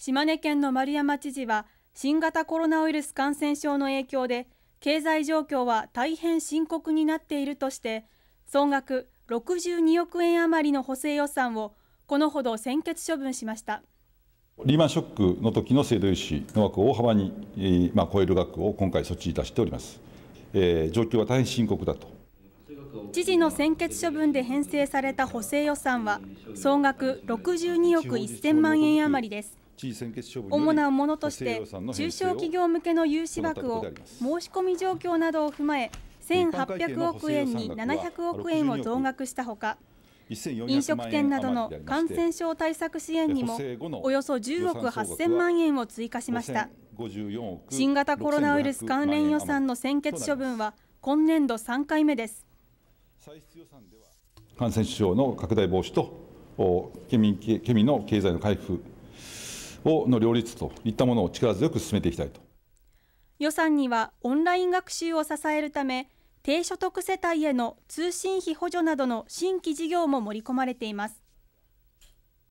島根県の丸山知事は新型コロナウイルス感染症の影響で経済状況は大変深刻になっているとして総額62億円余りの補正予算をこのほど専決処分しました。リーマンショックの時の制度融資の枠を大幅に、まあ、超える額を今回措置いたしております、えー、状況は大変深刻だと知事の専決処分で編成された補正予算は総額62億1000万円余りです地位主なものとして中小企業向けの融資枠を申し込み状況などを踏まえ1800億円に700億円を増額したほか飲食店などの感染症対策支援にもおよそ10億8000万円を追加しました新型コロナウイルス関連予算の専決処分は今年度3回目です感染症の拡大防止と県民県民の経済の回復をの両立といったものを力強く進めていきたいと予算にはオンライン学習を支えるため低所得世帯への通信費補助などの新規事業も盛り込まれています